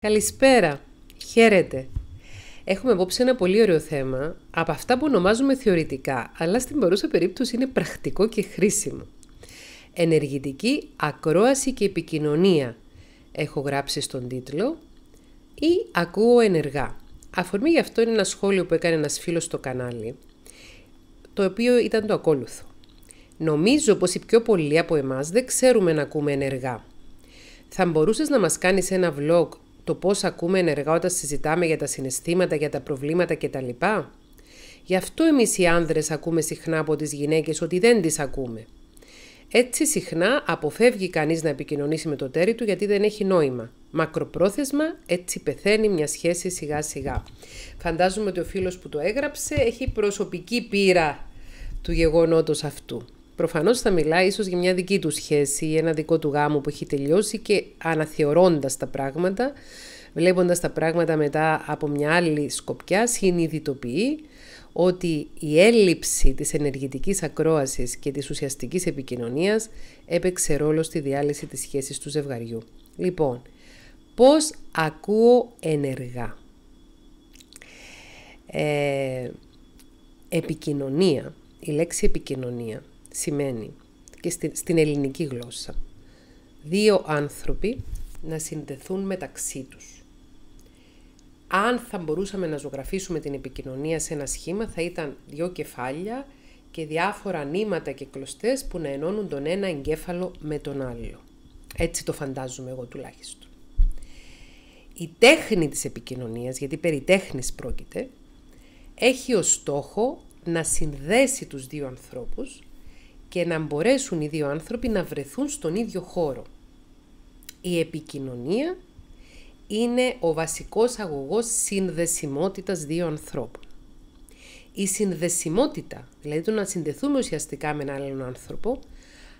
Καλησπέρα. Χαίρετε. Έχουμε απόψε ένα πολύ ωραίο θέμα από αυτά που ονομάζουμε θεωρητικά, αλλά στην παρούσα περίπτωση είναι πρακτικό και χρήσιμο. Ενεργητική ακρόαση και επικοινωνία. Έχω γράψει στον τίτλο ή ακούω ενεργά. Αφορμή γι' αυτό είναι ένα σχόλιο που έκανε ένας φίλος στο κανάλι, το οποίο ήταν το ακόλουθο. Νομίζω πως οι πιο πολλοί από εμάς δεν ξέρουμε να ακούμε ενεργά. Θα μπορούσες να μας κάνεις ένα vlog το πώς ακούμε ενεργά όταν συζητάμε για τα συναισθήματα, για τα προβλήματα κτλ. Γι' αυτό εμείς οι άνδρες ακούμε συχνά από τις γυναίκες ότι δεν τις ακούμε. Έτσι συχνά αποφεύγει κανείς να επικοινωνήσει με το τέρι του γιατί δεν έχει νόημα. Μακροπρόθεσμα έτσι πεθαίνει μια σχέση σιγά σιγά. Φαντάζομαι ότι ο φίλος που το έγραψε έχει προσωπική πείρα του γεγονότος αυτού. Προφανώς θα μιλάει ίσως για μια δική του σχέση ή ένα δικό του γάμο που έχει τελειώσει και αναθεωρώντας τα πράγματα, βλέποντας τα πράγματα μετά από μια άλλη σκοπιά, συνειδητοποιεί ότι η έλλειψη της ενεργητικής ακρόασης και της ουσιαστικής επικοινωνίας έπαιξε ρόλο στη διάλυση της σχέσης του ζευγαριού. Λοιπόν, πώς ακούω ενεργά. Ε, επικοινωνία. Η λέξη επικοινωνία σημαίνει και στην, στην ελληνική γλώσσα. Δύο άνθρωποι να συνδεθούν μεταξύ τους. Αν θα μπορούσαμε να ζωγραφίσουμε την επικοινωνία σε ένα σχήμα, θα ήταν δύο κεφάλια και διάφορα νήματα και κλωστές που να ενώνουν τον ένα εγκέφαλο με τον άλλο. Έτσι το φαντάζομαι εγώ τουλάχιστον. Η τέχνη της επικοινωνίας, γιατί περί τέχνης πρόκειται, έχει ως στόχο να συνδέσει τους δύο ανθρώπους και να μπορέσουν οι δύο άνθρωποι να βρεθούν στον ίδιο χώρο. Η επικοινωνία είναι ο βασικός αγωγός συνδεσιμότητας δύο ανθρώπων. Η συνδεσιμότητα, δηλαδή το να συνδεθούμε ουσιαστικά με έναν άλλον άνθρωπο,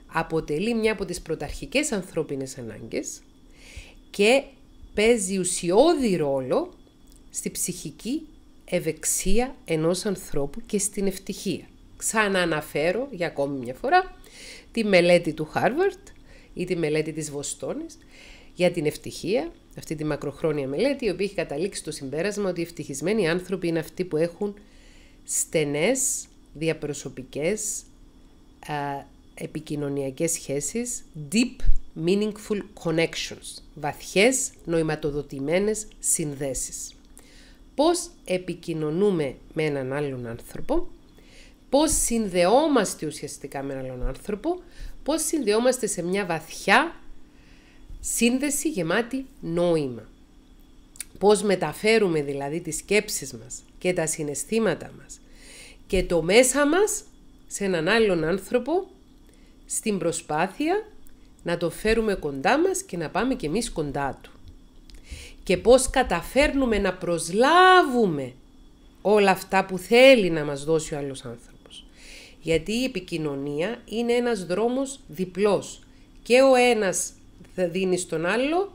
αποτελεί μια από τις πρωταρχικές ανθρώπινες ανάγκες και παίζει ουσιώδη ρόλο στη ψυχική ευεξία ενός ανθρώπου και στην ευτυχία ξανααναφέρω για ακόμη μια φορά τη μελέτη του Χάρβαρτ ή τη μελέτη της Βοστόνης για την ευτυχία, αυτή τη μακροχρόνια μελέτη, η οποία έχει καταλήξει το συμπέρασμα ότι οι ευτυχισμένοι άνθρωποι είναι αυτοί που έχουν στενές, διαπροσωπικές, α, επικοινωνιακές σχέσεις, deep meaningful connections, βαθιές νοηματοδοτημένες συνδέσεις. Πώς επικοινωνούμε με έναν άλλον άνθρωπο, πώς συνδεόμαστε ουσιαστικά με έναν άνθρωπο, πώς συνδεόμαστε σε μια βαθιά σύνδεση γεμάτη νόημα. Πώς μεταφέρουμε δηλαδή τις σκέψεις μας και τα συναισθήματα μας και το μέσα μας σε έναν άλλον άνθρωπο στην προσπάθεια να το φέρουμε κοντά μας και να πάμε και εμείς κοντά του. Και πώς καταφέρνουμε να προσλάβουμε όλα αυτά που θέλει να μας δώσει ο άλλος άνθρωπος γιατί η επικοινωνία είναι ένας δρόμος διπλός. Και ο ένας θα δίνει στον άλλο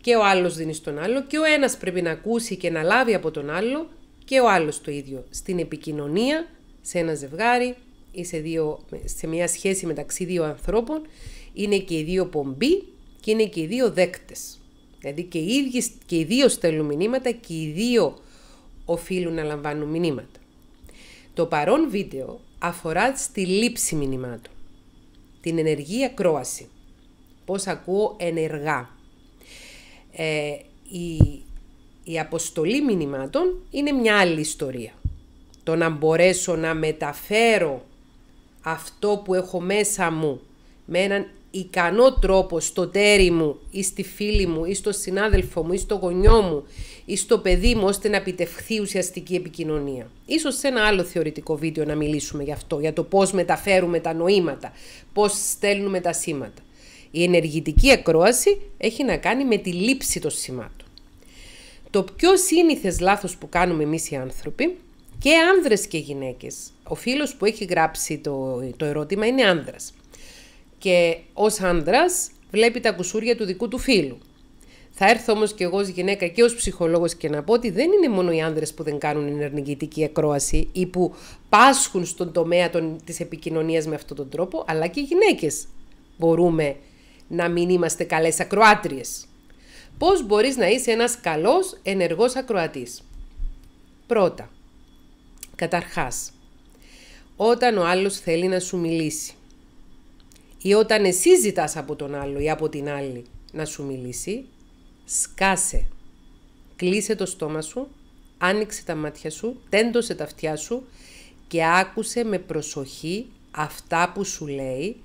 και ο άλλος δίνει στον άλλο και ο ένας πρέπει να ακούσει και να λάβει από τον άλλο και ο άλλος το ίδιο. Στην επικοινωνία, σε ένα ζευγάρι ή σε, δύο, σε μια σχέση μεταξύ δύο ανθρώπων, είναι και οι δύο πομποί, και είναι και οι δύο δέκτες. Δηλαδή και οι, και οι δύο στέλνουν μηνύματα και οι δύο οφείλουν να λαμβάνουν μηνύματα. Το παρόν βίντεο αφορά στη λήψη μηνυμάτων, την ενεργή ακρόαση, πώς ακούω ενεργά. Ε, η, η αποστολή μηνυμάτων είναι μια άλλη ιστορία. Το να μπορέσω να μεταφέρω αυτό που έχω μέσα μου με έναν ικανό τρόπο στο τέρι μου ή στη φίλη μου ή στο συνάδελφο μου ή στο γονιό μου στο παιδί μου ώστε να επιτευχθεί ουσιαστική επικοινωνία. Ίσως σε ένα άλλο θεωρητικό βίντεο να μιλήσουμε γι' αυτό, για το πώς μεταφέρουμε τα νοήματα, πώς στέλνουμε τα σήματα. Η ενεργητική ακρόαση έχει να κάνει με τη λήψη των σημάτων. Το πιο σύνηθες λάθος που κάνουμε εμείς οι άνθρωποι και άνδρες και γυναίκες. Ο φίλος που έχει γράψει το, το ερώτημα είναι άνδρας. Και ως άνδρας βλέπει τα κουσούρια του δικού του φίλου. Θα έρθω όμως και εγώ ως γυναίκα και ως ψυχολόγος και να πω ότι δεν είναι μόνο οι άνδρες που δεν κάνουν ενεργητική ακρόαση ή που πάσχουν στον τομέα της επικοινωνίας με αυτόν τον τρόπο, αλλά και οι γυναίκες μπορούμε να μην είμαστε καλές ακροάτριες. Πώς μπορείς να είσαι ένας καλός ενεργός ακροατής. Πρώτα, Καταρχάς, όταν ο άλλος θέλει να σου μιλήσει ή όταν εσύ ζητάς από τον άλλο ή από την άλλη να σου μιλήσει, σκάσε. Κλείσε το στόμα σου, άνοιξε τα μάτια σου, τέντωσε τα αυτιά σου και άκουσε με προσοχή αυτά που σου λέει,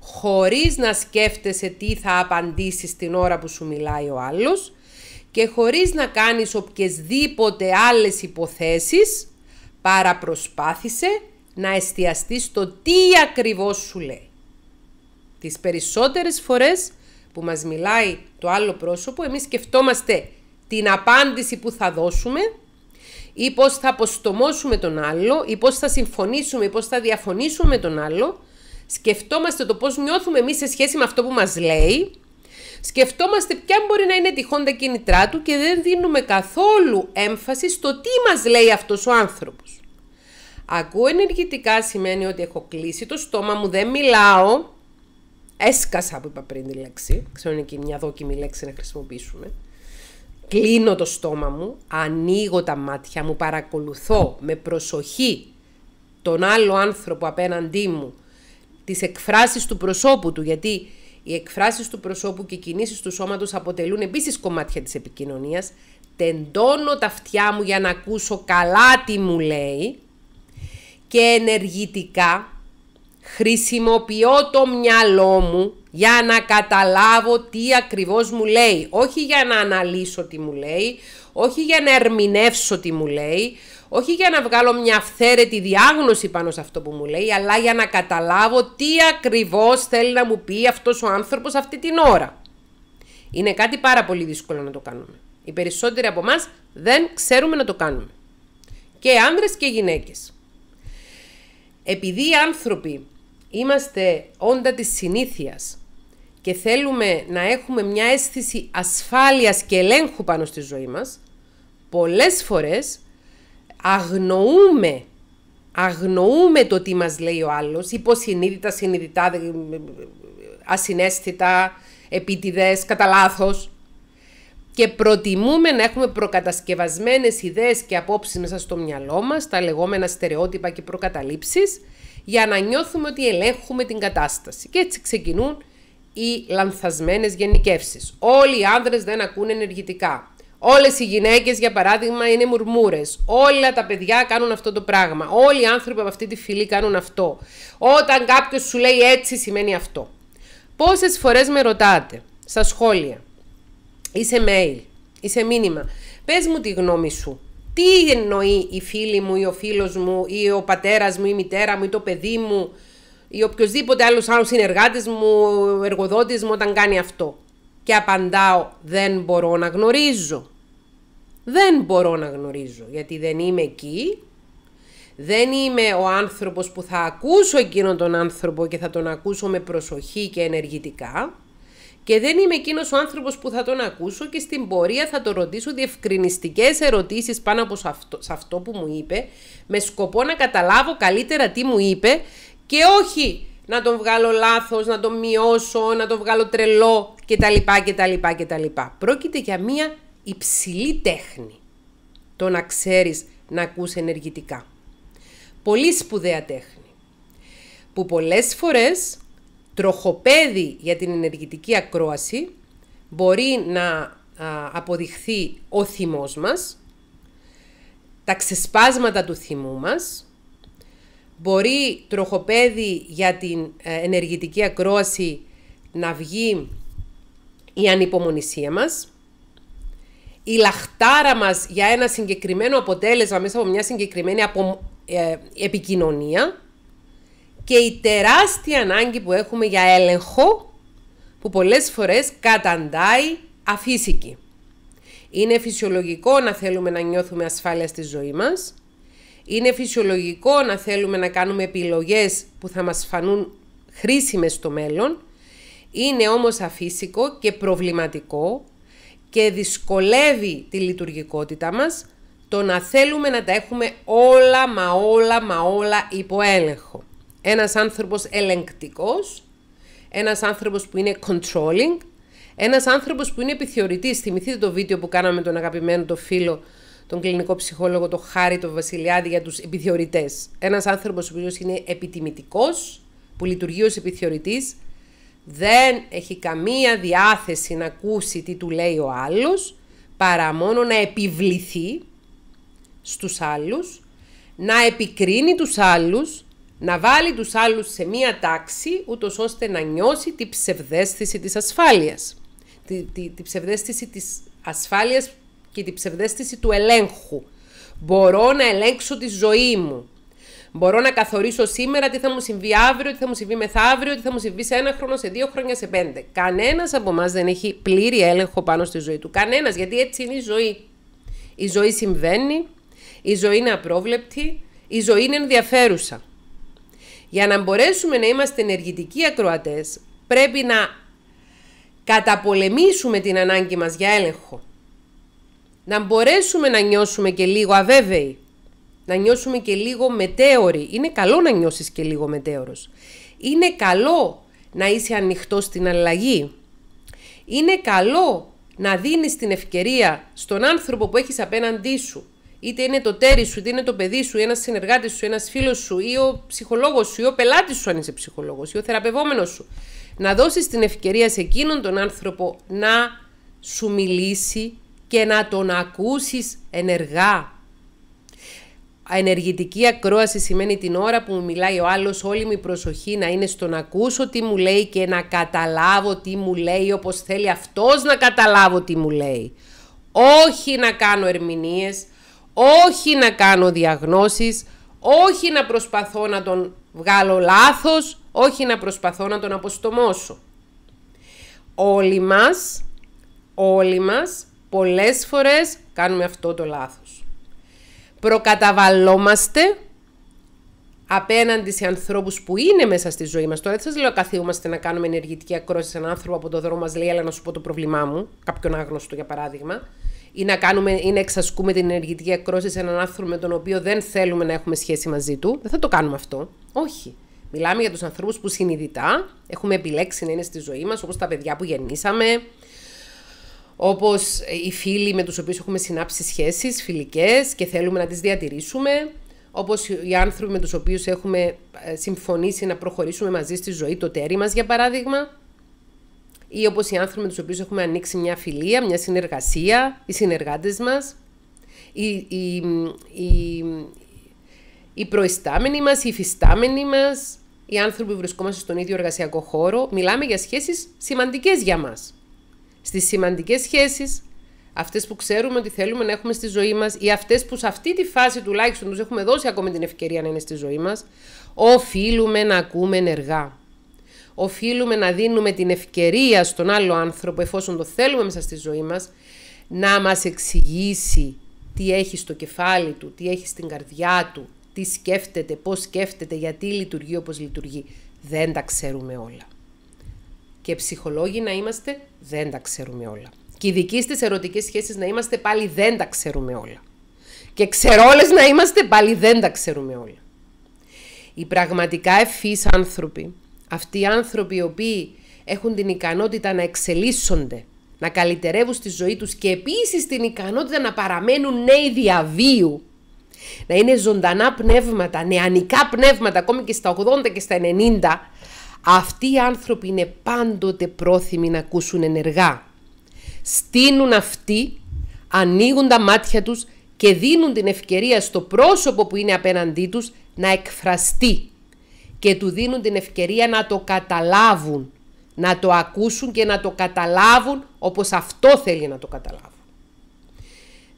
χωρίς να σκέφτεσαι τι θα απαντήσεις την ώρα που σου μιλάει ο άλλος και χωρίς να κάνεις οποιασδήποτε άλλες υποθέσεις, παρά προσπάθησε να εστιαστείς στο τι ακριβώς σου λέει. Τις περισσότερες φορές που μας μιλάει το άλλο πρόσωπο, εμείς σκεφτόμαστε την απάντηση που θα δώσουμε ή πώς θα αποστομώσουμε τον άλλο ή πώς θα συμφωνήσουμε ή πώς θα διαφωνήσουμε τον άλλο. Σκεφτόμαστε το πώς νιώθουμε εμείς σε σχέση με αυτό που μας λέει. Σκεφτόμαστε ποια μπορεί να είναι τυχόν τα κίνητρά του και δεν δίνουμε καθόλου έμφαση στο τι μας λέει αυτός ο άνθρωπος. Ακούω ενεργητικά σημαίνει ότι έχω κλείσει το στόμα μου, δεν μιλάω, Έσκασα που είπα πριν τη λέξη. Ξέρω είναι και μια δόκιμη λέξη να χρησιμοποιήσουμε. Κλείνω το στόμα μου, ανοίγω τα μάτια μου, παρακολουθώ με προσοχή τον άλλο άνθρωπο απέναντί μου, τις εκφράσεις του προσώπου του, γιατί οι εκφράσεις του προσώπου και οι κινήσεις του σώματος αποτελούν επίσης κομμάτια της επικοινωνίας. Τεντώνω τα αυτιά μου για να ακούσω καλά τι μου λέει και ενεργητικά χρησιμοποιώ το μυαλό μου για να καταλάβω τι ακριβώς μου λέει. Όχι για να αναλύσω τι μου λέει, όχι για να ερμηνεύσω τι μου λέει, όχι για να βγάλω μια αυθαίρετη διάγνωση πάνω σε αυτό που μου λέει, αλλά για να καταλάβω τι ακριβώς θέλει να μου πει αυτός ο άνθρωπος αυτή την ώρα. Είναι κάτι πάρα πολύ δύσκολο να το κάνουμε. Οι περισσότεροι από εμάς δεν ξέρουμε να το κάνουμε. Και άνδρες και γυναίκες. Επειδή οι άνθρωποι είμαστε όντα της συνήθειας και θέλουμε να έχουμε μια αίσθηση ασφάλειας και ελέγχου πάνω στη ζωή μας, πολλές φορές αγνοούμε, αγνοούμε το τι μας λέει ο άλλος, υποσυνείδητα, συνειδητά, ασυναίσθητα, επίτηδες, κατά λάθος. και προτιμούμε να έχουμε προκατασκευασμένες ιδέες και απόψεις μέσα στο μυαλό μας, τα λεγόμενα στερεότυπα και προκαταλήψεις, για να νιώθουμε ότι ελέγχουμε την κατάσταση. Και έτσι ξεκινούν οι λανθασμένες γενικεύσεις. Όλοι οι άνδρες δεν ακούν ενεργητικά. Όλες οι γυναίκες, για παράδειγμα, είναι μουρμούρες. Όλα τα παιδιά κάνουν αυτό το πράγμα. Όλοι οι άνθρωποι από αυτή τη φυλή κάνουν αυτό. Όταν κάποιος σου λέει έτσι, σημαίνει αυτό. Πόσες φορές με ρωτάτε στα σχόλια ή σε mail ή σε μήνυμα, πες μου τη γνώμη σου τι εννοεί η φίλη μου ή ο φίλος μου ή ο πατέρας μου ή η μητέρα μου ή το παιδί μου ή οποιοδήποτε άλλος άλλος συνεργάτης μου, εργοδότης μου όταν κάνει αυτό. Και απαντάω δεν μπορώ να γνωρίζω. Δεν μπορώ να γνωρίζω γιατί δεν είμαι εκεί. Δεν είμαι ο άνθρωπος που θα ακούσω εκείνον τον άνθρωπο και θα τον ακούσω με προσοχή και ενεργητικά και δεν είμαι εκείνος ο άνθρωπος που θα τον ακούσω και στην πορεία θα τον ρωτήσω διευκρινιστικές ερωτήσεις πάνω από αυτό, σε αυτό που μου είπε, με σκοπό να καταλάβω καλύτερα τι μου είπε και όχι να τον βγάλω λάθος, να τον μειώσω, να τον βγάλω τρελό κτλ. κτλ, κτλ. Πρόκειται για μία υψηλή τέχνη το να ξέρεις να ακούς ενεργητικά. Πολύ σπουδαία τέχνη που πολλές φορές τροχοπέδι για την ενεργητική ακρόαση, μπορεί να αποδειχθεί ο θυμός μας, τα ξεσπάσματα του θυμού μας, μπορεί τροχοπέδι για την ε, ενεργητική ακρόαση να βγει η ανυπομονησία μας, η λαχτάρα μας για ένα συγκεκριμένο αποτέλεσμα μέσα από μια συγκεκριμένη ε, επικοινωνία και η τεράστια ανάγκη που έχουμε για έλεγχο που πολλές φορές καταντάει αφύσικη. Είναι φυσιολογικό να θέλουμε να νιώθουμε ασφάλεια στη ζωή μας. Είναι φυσιολογικό να θέλουμε να κάνουμε επιλογές που θα μας φανούν χρήσιμες στο μέλλον. Είναι όμως αφύσικο και προβληματικό και δυσκολεύει τη λειτουργικότητα μας το να θέλουμε να τα έχουμε όλα μα όλα μα όλα υπό έλεγχο ένας άνθρωπος ελεγκτικός, ένας άνθρωπος που είναι controlling, ένας άνθρωπος που είναι επιθεωρητής. Θυμηθείτε το βίντεο που κάναμε με τον αγαπημένο το φίλο, τον κλινικό ψυχόλογο, τον Χάρη, τον Βασιλιάδη για τους επιθεωρητές. Ένας άνθρωπος που είναι επιτιμητικός, που λειτουργεί ως επιθεωρητής, δεν έχει καμία διάθεση να ακούσει τι του λέει ο άλλος, παρά μόνο να επιβληθεί στους άλλους, να επικρίνει τους άλλους, να βάλει τους άλλους σε μία τάξη, ούτως ώστε να νιώσει τη ψευδέστηση της ασφάλειας. Τη, τη, τη ψευδέστηση της ασφάλειας και τη ψευδέστηση του ελέγχου. Μπορώ να ελέγξω τη ζωή μου. Μπορώ να καθορίσω σήμερα τι θα μου συμβεί αύριο, τι θα μου συμβεί μεθαύριο, τι θα μου συμβεί σε ένα χρόνο, σε δύο χρόνια, σε πέντε. Κανένας από εμάς δεν έχει πλήρη έλεγχο πάνω στη ζωή του. Κανένας, γιατί έτσι είναι η ζωή. Η ζωή συμβαίνει, η ζωή είναι απρόβλεπτη, η ζωή είναι ενδιαφέρουσα. Για να μπορέσουμε να είμαστε ενεργητικοί ακροατές, πρέπει να καταπολεμήσουμε την ανάγκη μας για έλεγχο. Να μπορέσουμε να νιώσουμε και λίγο αβέβαιοι. Να νιώσουμε και λίγο μετέωροι. Είναι καλό να νιώσεις και λίγο μετέωρος. Είναι καλό να είσαι ανοιχτός στην αλλαγή. Είναι καλό να δίνεις την ευκαιρία στον άνθρωπο που έχεις απέναντί σου είτε είναι το τέρι σου, είτε είναι το παιδί σου, ένας συνεργάτης σου, ένας φίλος σου ή ο ψυχολόγος σου ή ο πελάτης σου, αν είσαι ψυχολόγος ή ο θεραπευόμενος σου. Να δώσεις την ευκαιρία σε εκείνον τον άνθρωπο να σου μιλήσει και να τον ακούσεις ενεργά. Ενεργητική ακρόαση σημαίνει την ώρα που μου μιλάει ο άλλος όλη μου η προσοχή να είναι στο να ακούσω τι μου λέει και να καταλάβω τι μου λέει Όπως θέλει αυτός να καταλάβω τι μου λέει. Όχι να κάνω ερμηνείες, όχι να κάνω διαγνώσεις, όχι να προσπαθώ να τον βγάλω λάθος, όχι να προσπαθώ να τον αποστομώσω. Όλοι μας, όλοι μας, πολλές φορές κάνουμε αυτό το λάθος. Προκαταβαλόμαστε απέναντι σε ανθρώπους που είναι μέσα στη ζωή μας. Τώρα δεν σας λέω καθίουμαστε να κάνουμε ενεργητική ακρόαση σε έναν άνθρωπο από το δρόμο μας λέει: Έλα να σου πω το πρόβλημά μου, κάποιον άγνωστο για παράδειγμα ή να, κάνουμε, ή να εξασκούμε την ενεργητική ακρόση σε έναν άνθρωπο με τον οποίο δεν θέλουμε να έχουμε σχέση μαζί του. Δεν θα το κάνουμε αυτό. Όχι. Μιλάμε για τους ανθρώπους που συνειδητά έχουμε επιλέξει να είναι στη ζωή μας, όπως τα παιδιά που γεννήσαμε, όπως οι φίλοι με τους οποίους έχουμε συνάψει σχέσεις φιλικές και θέλουμε να τις διατηρήσουμε, όπως οι άνθρωποι με τους οποίους έχουμε ε, συμφωνήσει να προχωρήσουμε μαζί στη ζωή, το τέρι μας για παράδειγμα ή όπως οι άνθρωποι με τους οποίους έχουμε ανοίξει μια φιλία, μια συνεργασία, οι συνεργάτες μας. οι, οι, οι, οι προϊστάμενοι μας, οι υφιστάμενοι μας, οι άνθρωποι που βρισκόμαστε στον ίδιο εργασιακό χώρο, μιλάμε για σχέσεις σημαντικές για μας. Στις σημαντικές σχέσεις, αυτές που ξέρουμε ότι θέλουμε να έχουμε στη ζωή μας ή αυτές που σε αυτή τη φάση τουλάχιστον τους έχουμε δώσει ακόμη την ευκαιρία να είναι στη ζωή μας, οφείλουμε να ακούμε ενεργά οφείλουμε να δίνουμε την ευκαιρία στον άλλο άνθρωπο, εφόσον το θέλουμε μέσα στη ζωή μας, να μας εξηγήσει τι έχει στο κεφάλι του, τι έχει στην καρδιά του, τι σκέφτεται, πώς σκέφτεται, γιατί λειτουργεί όπως λειτουργεί. Δεν τα ξέρουμε όλα. Και ψυχολόγοι να είμαστε, δεν τα ξέρουμε όλα. Και ειδικοί στις ερωτικές σχέσεις να είμαστε, πάλι δεν τα ξέρουμε όλα. Και ξερόλες να είμαστε, πάλι δεν τα ξέρουμε όλα. Οι πραγματικά ευφύς άνθρωποι αυτοί οι άνθρωποι οι οποίοι έχουν την ικανότητα να εξελίσσονται, να καλυτερεύουν στη ζωή τους και επίσης την ικανότητα να παραμένουν νέοι διαβίου, να είναι ζωντανά πνεύματα, νεανικά πνεύματα, ακόμη και στα 80 και στα 90, αυτοί οι άνθρωποι είναι πάντοτε πρόθυμοι να ακούσουν ενεργά. Στείνουν αυτοί, ανοίγουν τα μάτια τους και δίνουν την ευκαιρία στο πρόσωπο που είναι απέναντί τους να εκφραστεί και του δίνουν την ευκαιρία να το καταλάβουν, να το ακούσουν και να το καταλάβουν όπως αυτό θέλει να το καταλάβουν.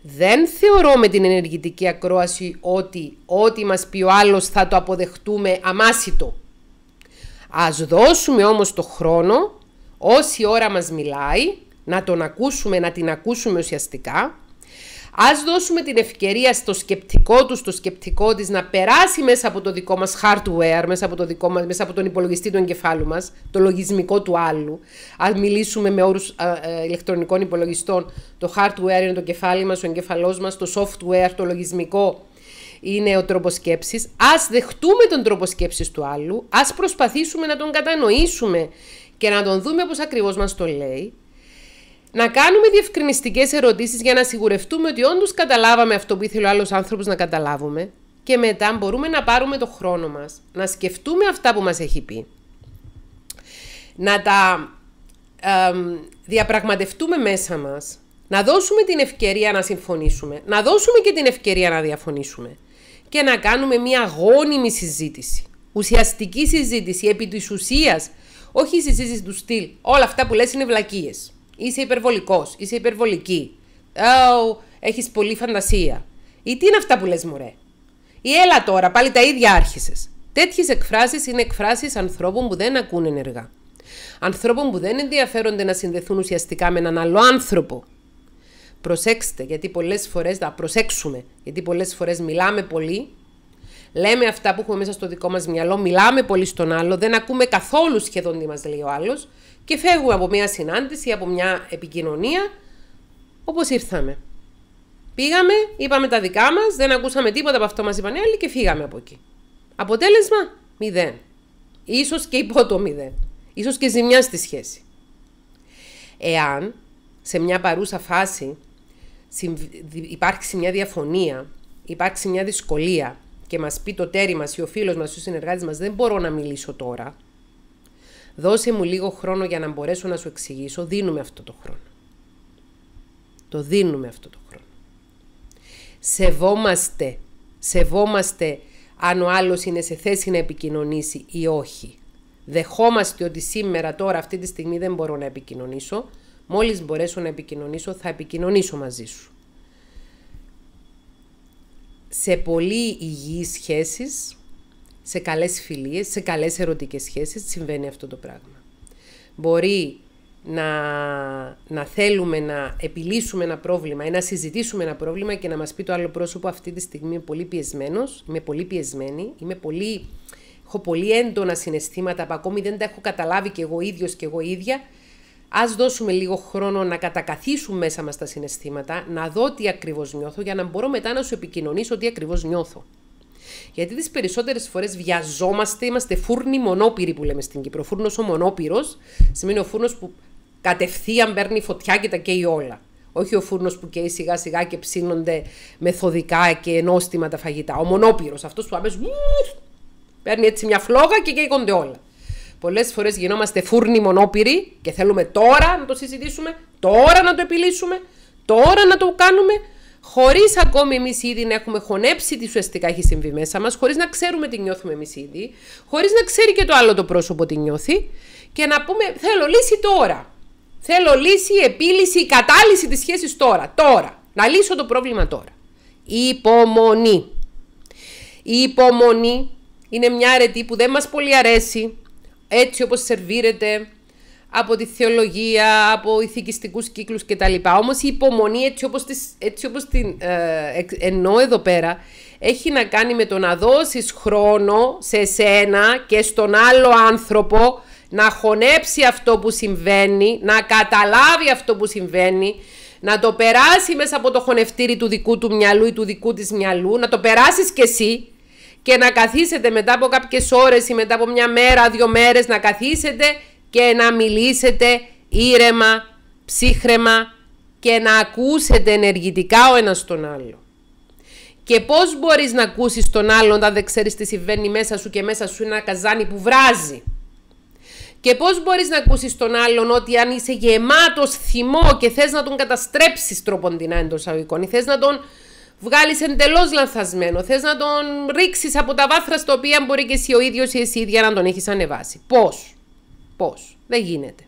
Δεν θεωρώ με την ενεργητική ακρόαση ότι ό,τι μας πει ο άλλος θα το αποδεχτούμε αμάσιτο. Ας δώσουμε όμως το χρόνο, όση ώρα μας μιλάει, να τον ακούσουμε, να την ακούσουμε ουσιαστικά Ας δώσουμε την ευκαιρία στο σκεπτικό του, στο σκεπτικό της να περάσει μέσα από το δικό μας hardware, μέσα από, το δικό μας, μέσα από τον υπολογιστή του εγκεφάλου μας, το λογισμικό του άλλου. Αν μιλήσουμε με όρους ε, ε, ηλεκτρονικών υπολογιστών, το hardware είναι το κεφάλι μας, ο εγκεφαλός μας, το software, το λογισμικό είναι ο τρόπος σκέψης. Ας δεχτούμε τον τρόπο σκέψης του άλλου, ας προσπαθήσουμε να τον κατανοήσουμε και να τον δούμε πώς ακριβώς μας το λέει να κάνουμε διευκρινιστικές ερωτήσεις για να σιγουρευτούμε ότι όντως καταλάβαμε αυτό που ήθελε ο άλλος άνθρωπος να καταλάβουμε και μετά μπορούμε να πάρουμε το χρόνο μας, να σκεφτούμε αυτά που μας έχει πει. Να τα διαπραγματευτούμε μέσα μας, να δώσουμε την ευκαιρία να συμφωνήσουμε, να δώσουμε και την ευκαιρία να διαφωνήσουμε και να κάνουμε μια γόνιμη συζήτηση, ουσιαστική συζήτηση επί της ουσίας, όχι συζήτηση του στυλ, όλα αυτά που λες είναι βλακίες. Είσαι υπερβολικός, είσαι υπερβολική. Oh, έχει πολύ φαντασία. Ή τι είναι αυτά που λες, Μωρέ. Ή έλα τώρα, πάλι τα ίδια άρχισες. Τέτοιες εκφράσεις είναι εκφράσεις ανθρώπων που δεν ακούν ενεργά. Ανθρώπων που δεν ενδιαφέρονται να συνδεθούν ουσιαστικά με έναν άλλο άνθρωπο. Προσέξτε, γιατί πολλές φορές, να προσέξουμε, γιατί πολλές φορές μιλάμε πολύ Λέμε αυτά που έχουμε μέσα στο δικό μας μυαλό, μιλάμε πολύ στον άλλο, δεν ακούμε καθόλου σχεδόν τι μας λέει ο άλλος και φεύγουμε από μια συνάντηση, από μια επικοινωνία όπως ήρθαμε. Πήγαμε, είπαμε τα δικά μας, δεν ακούσαμε τίποτα από αυτό μας είπαν οι άλλοι και φύγαμε από εκεί. Αποτέλεσμα, μηδέν. Ίσως και υπό το μηδέν. Ίσως και ζημιά στη σχέση. Εάν σε μια παρούσα φάση υπάρξει μια διαφωνία, υπάρξει μια δυσκολία, και μας πει το τέρι μας ή ο φίλος μας ή ο συνεργάτης μας δεν μπορώ να μιλήσω τώρα, δώσε μου λίγο χρόνο για να μπορέσω να σου εξηγήσω, δίνουμε αυτό το χρόνο. Το δίνουμε αυτό το χρόνο. Σεβόμαστε, σεβόμαστε αν ο άλλος είναι σε θέση να επικοινωνήσει ή όχι. Δεχόμαστε ότι σήμερα, τώρα, αυτή τη στιγμή δεν μπορώ να επικοινωνήσω. Μόλις μπορέσω να επικοινωνήσω, θα επικοινωνήσω μαζί σου σε πολύ υγιείς σχέσεις, σε καλές φιλίες, σε καλές ερωτικές σχέσεις συμβαίνει αυτό το πράγμα. Μπορεί να, να θέλουμε να επιλύσουμε ένα πρόβλημα ή να συζητήσουμε ένα πρόβλημα και να μας πει το άλλο πρόσωπο αυτή τη στιγμή είμαι πολύ πιεσμένος, είμαι πολύ πιεσμένη, είμαι πολύ, έχω πολύ έντονα συναισθήματα που ακόμη δεν τα έχω καταλάβει και εγώ ίδιος και εγώ ίδια Ας δώσουμε λίγο χρόνο να κατακαθίσουν μέσα μας τα συναισθήματα, να δω τι ακριβώς νιώθω για να μπορώ μετά να σου επικοινωνήσω τι ακριβώς νιώθω. Γιατί τις περισσότερες φορές βιαζόμαστε, είμαστε φούρνοι μονόπυροι που λέμε στην Κύπρο. Φούρνος ο μονόπυρος σημαίνει ο φούρνος που κατευθείαν παίρνει φωτιά και τα καίει όλα. Όχι ο φούρνος που καίει σιγά σιγά και ψήνονται μεθοδικά και ενόστιμα τα φαγητά. Ο μονόπυρος, αυτός που αμέσως παίρνει έτσι μια φλόγα και καίγονται όλα. Πολλές φορές γινόμαστε φούρνοι μονόπυροι και θέλουμε τώρα να το συζητήσουμε, τώρα να το επιλύσουμε, τώρα να το κάνουμε, χωρίς ακόμη εμείς ήδη να έχουμε χωνέψει τι ουσιαστικά έχει συμβεί μέσα μας, χωρίς να ξέρουμε τι νιώθουμε εμείς ήδη, χωρίς να ξέρει και το άλλο το πρόσωπο τι νιώθει και να πούμε θέλω λύση τώρα. Θέλω λύση, επίλυση, κατάλυση της σχέσης τώρα, τώρα. Να λύσω το πρόβλημα τώρα. Υπομονή. Η υπομονή είναι μια αρετή που δεν μας πολύ αρέσει, έτσι όπως σερβίρεται από τη θεολογία, από ηθικιστικούς κύκλους κτλ. Όμως η υπομονή έτσι όπως, έτσι όπως την ε, εννοώ εδώ πέρα έχει να κάνει με το να δώσεις χρόνο σε σένα και στον άλλο άνθρωπο να χωνέψει αυτό που συμβαίνει, να καταλάβει αυτό που συμβαίνει, να το περάσει μέσα από το χωνευτήρι του δικού του μυαλού ή του δικού της μυαλού, να το περάσεις κι εσύ και να καθίσετε μετά από κάποιες ώρες ή μετά από μια μέρα, δύο μέρες να καθίσετε και να μιλήσετε ήρεμα, ψύχρεμα και να ακούσετε ενεργητικά ο ένας τον άλλο. Και πώς μπορείς να ακούσεις τον άλλον όταν δεν ξέρεις τι συμβαίνει μέσα σου και μέσα σου είναι ένα καζάνι που βράζει. Και πώς μπορείς να ακούσεις τον άλλον ότι αν είσαι γεμάτος θυμό και θες να τον καταστρέψεις τρόποντινά εντός αγωγικών ή θες να τον βγάλεις εντελώς λανθασμένο. Θες να τον ρίξεις από τα βάθρα στο οποία μπορεί και εσύ ο ίδιος ή εσύ ίδια να τον έχεις ανεβάσει. Πώς. Πώς. Δεν γίνεται.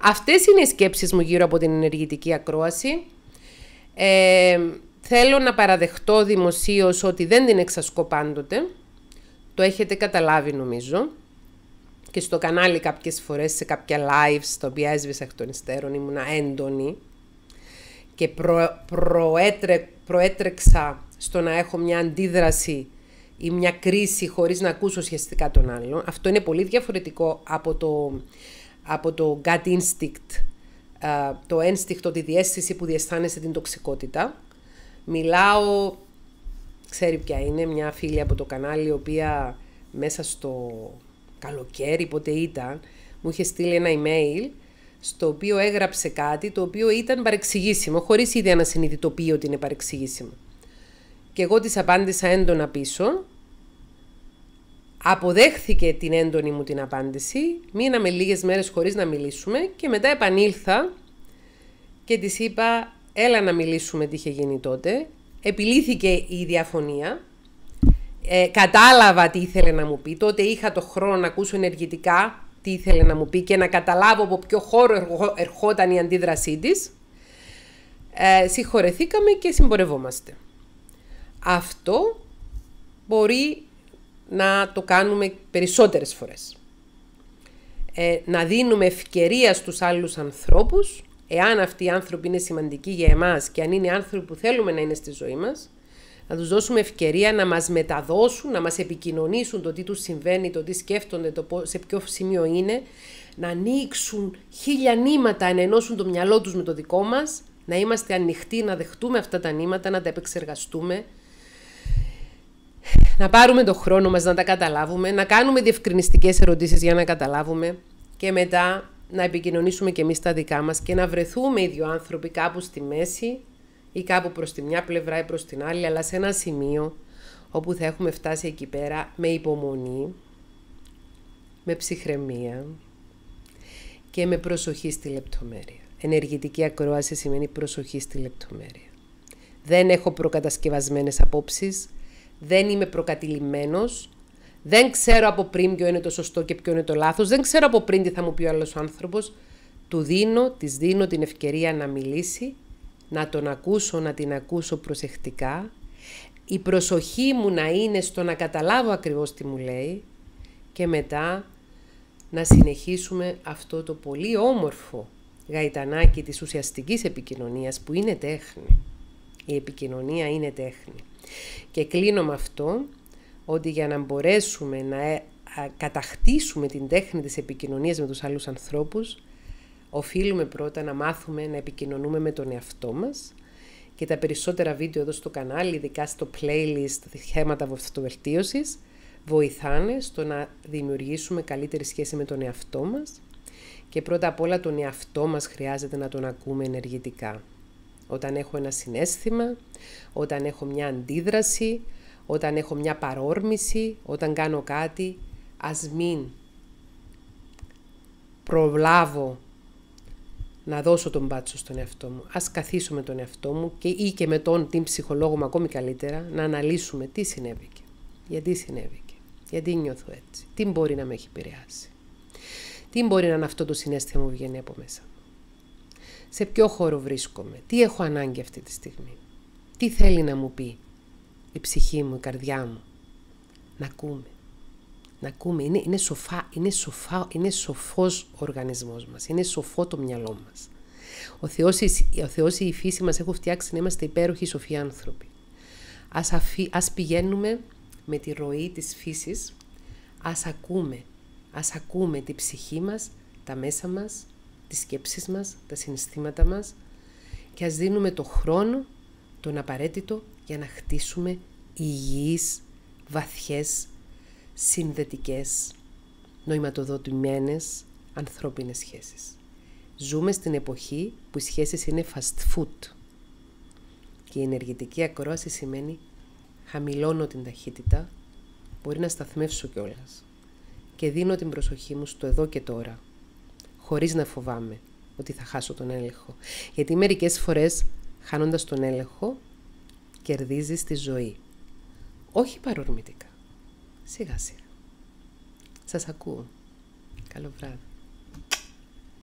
Αυτές είναι οι σκέψεις μου γύρω από την ενεργητική ακρόαση. Ε, θέλω να παραδεχτώ δημοσίως ότι δεν την εξασκώ πάντοτε. Το έχετε καταλάβει νομίζω. Και στο κανάλι κάποιες φορές σε κάποια live, στο οποία έσβησα εκ των υστέρων, ήμουνα έντονη και προ, προέτρεξα στο να έχω μια αντίδραση ή μια κρίση χωρίς να ακούσω σχετικά τον άλλον. Αυτό είναι πολύ διαφορετικό από το, από το gut instinct, το ένστικτο, τη διέστηση που διαισθάνεσαι την τοξικότητα. Μιλάω, ξέρει ποια είναι, μια φίλη από το κανάλι, η οποία μέσα στο καλοκαίρι, πότε ήταν, μου είχε στείλει ένα email στο οποίο έγραψε κάτι το οποίο ήταν παρεξηγήσιμο, χωρίς ήδη να συνειδητοποιεί ότι είναι παρεξηγήσιμο. Και εγώ της απάντησα έντονα πίσω, αποδέχθηκε την έντονη μου την απάντηση, μείναμε λίγες μέρες χωρίς να μιλήσουμε και μετά επανήλθα και της είπα έλα να μιλήσουμε τι είχε γίνει τότε. Επιλύθηκε η διαφωνία, ε, κατάλαβα τι ήθελε να μου πει, τότε είχα το χρόνο να ακούσω ενεργητικά τι ήθελε να μου πει και να καταλάβω από ποιο χώρο ερχόταν η αντίδρασή της, ε, συγχωρεθήκαμε και συμπορευόμαστε. Αυτό μπορεί να το κάνουμε περισσότερες φορές. Ε, να δίνουμε ευκαιρία στους άλλους ανθρώπους, εάν αυτοί οι άνθρωποι είναι σημαντικοί για εμάς και αν είναι άνθρωποι που θέλουμε να είναι στη ζωή μας, να τους δώσουμε ευκαιρία να μας μεταδώσουν, να μας επικοινωνήσουν το τι τους συμβαίνει, το τι σκέφτονται, σε ποιο σημείο είναι, να ανοίξουν χίλια νήματα, να ενώσουν το μυαλό τους με το δικό μας, να είμαστε ανοιχτοί, να δεχτούμε αυτά τα νήματα, να τα επεξεργαστούμε, να πάρουμε τον χρόνο μας να τα καταλάβουμε, να κάνουμε διευκρινιστικές ερωτήσεις για να καταλάβουμε και μετά να επικοινωνήσουμε και εμείς τα δικά μας και να βρεθούμε οι δύο άνθρωποι κάπου στη μέση ή κάπου προς τη μια πλευρά ή προς την άλλη, αλλά σε ένα σημείο όπου θα έχουμε φτάσει εκεί πέρα με υπομονή, με ψυχραιμία και με προσοχή στη λεπτομέρεια. Ενεργητική ακρόαση σημαίνει προσοχή στη λεπτομέρεια. Δεν έχω προκατασκευασμένες απόψεις, δεν είμαι προκατηλημένος, δεν ξέρω από πριν ποιο είναι το σωστό και ποιο είναι το λάθος, δεν ξέρω από πριν τι θα μου πει ο άλλος άνθρωπος. Του δίνω, της δίνω την ευκαιρία να μιλήσει να τον ακούσω, να την ακούσω προσεκτικά, η προσοχή μου να είναι στο να καταλάβω ακριβώς τι μου λέει και μετά να συνεχίσουμε αυτό το πολύ όμορφο γαϊτανάκι της ουσιαστικής επικοινωνίας που είναι τέχνη. Η επικοινωνία είναι τέχνη. Και κλείνω με αυτό ότι για να μπορέσουμε να ε, καταχτίσουμε την τέχνη της επικοινωνίας με τους άλλους ανθρώπους οφείλουμε πρώτα να μάθουμε να επικοινωνούμε με τον εαυτό μας και τα περισσότερα βίντεο εδώ στο κανάλι, ειδικά στο playlist θέματα αυτοβελτίωσης, βοηθάνε στο να δημιουργήσουμε καλύτερη σχέση με τον εαυτό μας και πρώτα απ' όλα τον εαυτό μας χρειάζεται να τον ακούμε ενεργητικά. Όταν έχω ένα συνέστημα, όταν έχω μια αντίδραση, όταν έχω μια παρόρμηση, όταν κάνω κάτι, ας μην προλάβω να δώσω τον πάτσο στον εαυτό μου. Ας καθίσω με τον εαυτό μου και, ή και με τον την ψυχολόγο μου ακόμη καλύτερα να αναλύσουμε τι συνέβηκε, γιατί συνέβηκε, γιατί νιώθω έτσι, τι μπορεί να με έχει επηρεάσει, τι μπορεί να είναι αυτό το συνέστημα που βγαίνει από μέσα μου, σε ποιο χώρο βρίσκομαι, τι έχω ανάγκη αυτή τη στιγμή, τι θέλει να μου πει η ψυχή μου, η καρδιά μου, να ακούμε να ακούμε, είναι, είναι, σοφά, είναι, σοφά, είναι σοφός ο οργανισμός μας, είναι σοφό το μυαλό μας. Ο Θεός, ο Θεός η φύση μας έχουν φτιάξει να είμαστε υπέροχοι σοφοί άνθρωποι. Ας, ας πηγαίνουμε με τη ροή της φύσης, ας ακούμε, ας ακούμε τη ψυχή μας, τα μέσα μας, τις σκέψεις μας, τα συναισθήματα μας και ας δίνουμε το χρόνο, τον απαραίτητο για να χτίσουμε υγιείς, βαθιές συνδετικές, νοηματοδοτημένες ανθρώπινες σχέσεις. Ζούμε στην εποχή που οι σχέσεις είναι fast food και η ενεργητική ακρόαση σημαίνει χαμηλώνω την ταχύτητα, μπορεί να σταθμεύσω κιόλας. και δίνω την προσοχή μου στο εδώ και τώρα, χωρίς να φοβάμαι ότι θα χάσω τον έλεγχο. Γιατί μερικές φορές, χάνοντας τον έλεγχο, κερδίζεις τη ζωή. Όχι παρορμητικά. Siga así. calo calofrado.